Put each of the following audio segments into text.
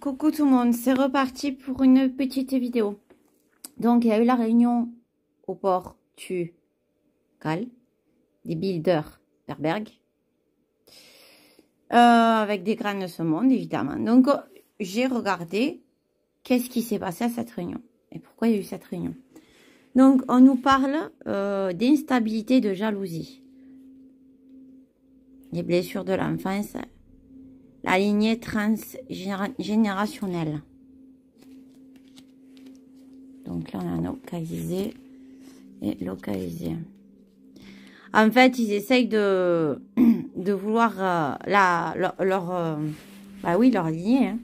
Coucou tout le monde, c'est reparti pour une petite vidéo. Donc, il y a eu la réunion au port tu Cal des builders Berberg. Euh, avec des graines de ce monde, évidemment. Donc, j'ai regardé qu'est-ce qui s'est passé à cette réunion et pourquoi il y a eu cette réunion. Donc, on nous parle euh, d'instabilité, de jalousie, les blessures de l'enfance, la lignée transgénérationnelle. Donc là, on a localisé et localisé. En fait, ils essayent de, de vouloir euh, leur, euh, bah oui, leur lignée. Hein.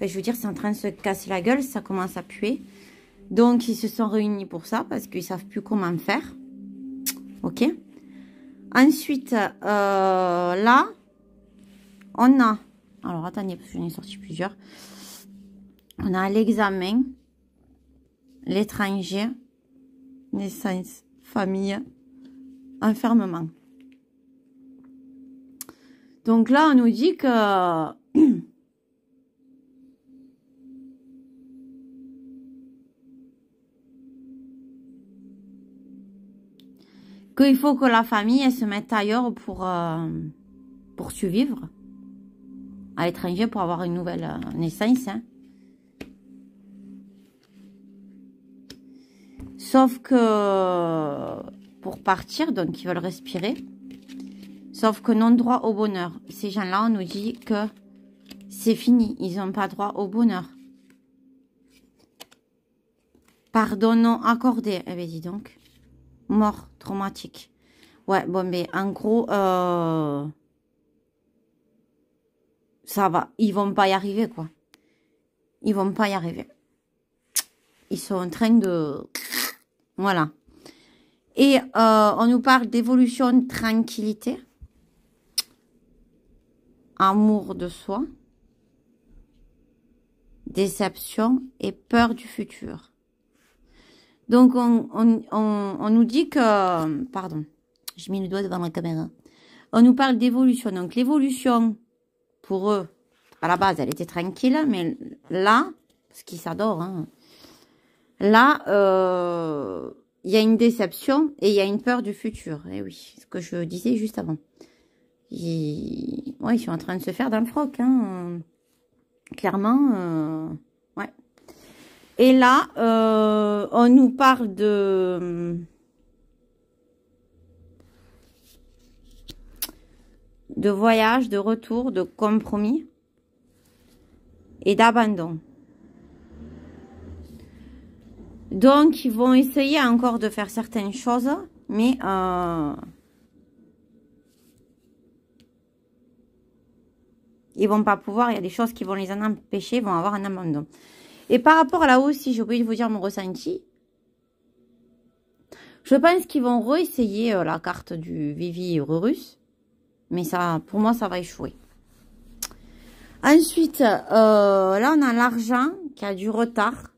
je veux dire, c'est en train de se casser la gueule, ça commence à puer. Donc, ils se sont réunis pour ça parce qu'ils savent plus comment faire. Ok Ensuite, euh, là, on a alors, attendez, parce que j'en ai sorti plusieurs. On a l'examen, l'étranger, naissance, famille, enfermement. Donc là, on nous dit que... qu'il faut que la famille se mette ailleurs pour, euh, pour survivre à l'étranger pour avoir une nouvelle euh, naissance. Hein. Sauf que euh, pour partir, donc ils veulent respirer. Sauf que non droit au bonheur. Ces gens-là, on nous dit que c'est fini. Ils n'ont pas droit au bonheur. Pardon non accordé. Eh ben, dit donc. Mort traumatique. Ouais, bon, mais ben, en gros, euh, ça va, ils vont pas y arriver, quoi. Ils vont pas y arriver. Ils sont en train de... Voilà. Et euh, on nous parle d'évolution, tranquillité, amour de soi, déception et peur du futur. Donc, on, on, on, on nous dit que... Pardon, j'ai mis le doigt devant la caméra. On nous parle d'évolution. Donc, l'évolution pour eux, à la base, elle était tranquille, mais là, ce qu'ils s'adorent, hein. là, euh, il y a une déception et il y a une peur du futur. Et eh oui, ce que je disais juste avant. Ils, ouais, ils sont en train de se faire dans le froc. Hein. Clairement, euh, ouais. Et là, euh, on nous parle de... de voyage, de retour, de compromis et d'abandon. Donc, ils vont essayer encore de faire certaines choses, mais euh, ils vont pas pouvoir. Il y a des choses qui vont les en empêcher, vont avoir un abandon. Et par rapport à là aussi, j'ai oublié de vous dire mon ressenti. Je pense qu'ils vont réessayer euh, la carte du Vivi Rurus mais ça, pour moi, ça va échouer. Ensuite, euh, là, on a l'argent qui a du retard.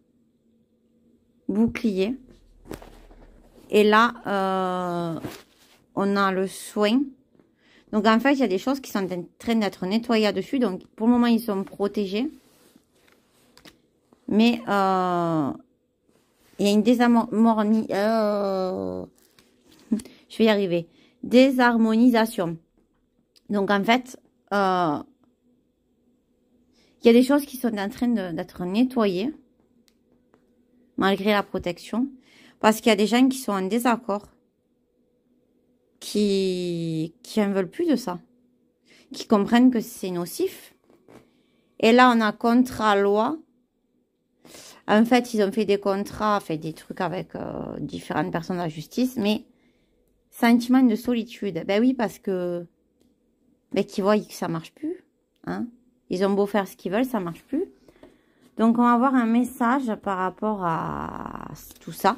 Bouclier. Et là, euh, on a le soin. Donc, en fait, il y a des choses qui sont en train d'être nettoyées dessus. Donc, pour le moment, ils sont protégés. Mais euh, il y a une désharmonisation. je vais y arriver. Désharmonisation. Donc en fait, euh, il y a des choses qui sont en train d'être nettoyées malgré la protection parce qu'il y a des gens qui sont en désaccord, qui qui en veulent plus de ça, qui comprennent que c'est nocif. Et là, on a contre-loi. En fait, ils ont fait des contrats, fait des trucs avec euh, différentes personnes de la justice, mais sentiment de solitude. Ben oui, parce que mais ben, qui voient que ça marche plus. Hein. Ils ont beau faire ce qu'ils veulent, ça marche plus. Donc, on va avoir un message par rapport à tout ça.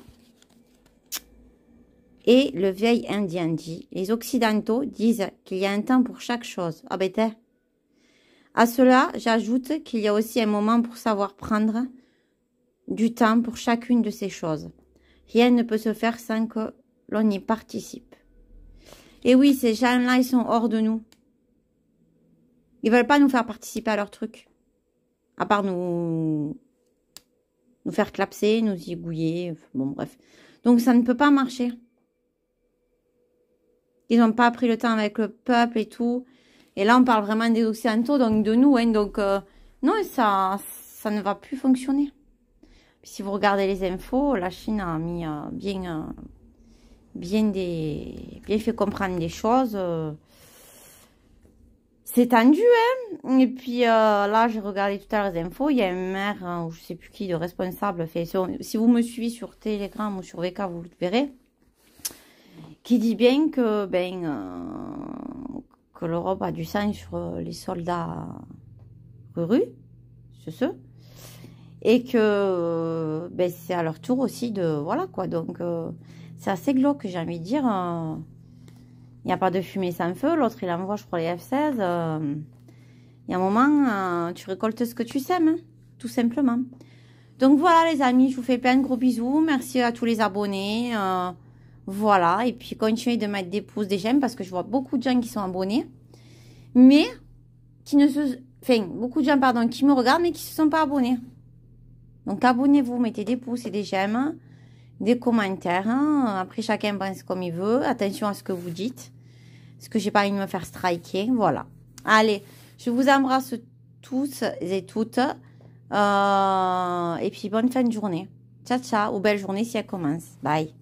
Et le vieil indien dit, les occidentaux disent qu'il y a un temps pour chaque chose. Ah bête. Ben, à cela, j'ajoute qu'il y a aussi un moment pour savoir prendre du temps pour chacune de ces choses. Rien ne peut se faire sans que l'on y participe. Et oui, ces gens-là, ils sont hors de nous. Ils veulent pas nous faire participer à leur truc. À part nous, nous faire clapser, nous y gouiller. Bon, bref. Donc, ça ne peut pas marcher. Ils n'ont pas pris le temps avec le peuple et tout. Et là, on parle vraiment des Occidentaux, donc de nous. Hein. donc, euh, non, ça, ça ne va plus fonctionner. Si vous regardez les infos, la Chine a mis euh, bien, euh, bien, des, bien fait comprendre des choses c'est tendu, hein. Et puis euh, là, j'ai regardé tout à l'heure les infos. Il y a un maire, hein, ou je sais plus qui, de responsable. Fait, si, vous me suivez sur Telegram ou sur VK, vous le verrez. Qui dit bien que, ben, euh, que l'Europe a du sang sur les soldats rurus, c'est ce. Et que ben, c'est à leur tour aussi de. Voilà quoi. Donc, euh, c'est assez glauque, j'ai envie de dire. Hein. Il n'y a pas de fumée sans feu. L'autre, il envoie, je crois, les F-16. Euh. Il y a un moment, euh, tu récoltes ce que tu sèmes, hein, tout simplement. Donc voilà, les amis, je vous fais plein de gros bisous. Merci à tous les abonnés. Euh. voilà, et puis continuez de mettre des pouces, des j'aime, parce que je vois beaucoup de gens qui sont abonnés, mais qui ne se... Enfin, beaucoup de gens, pardon, qui me regardent, mais qui ne se sont pas abonnés. Donc abonnez-vous, mettez des pouces et des j'aime des commentaires. Hein. Après, chacun pense comme il veut. Attention à ce que vous dites. Parce que j'ai pas envie de me faire striker. Voilà. Allez, je vous embrasse tous et toutes. Euh, et puis, bonne fin de journée. Ciao, ciao. Ou belle journée si elle commence. Bye.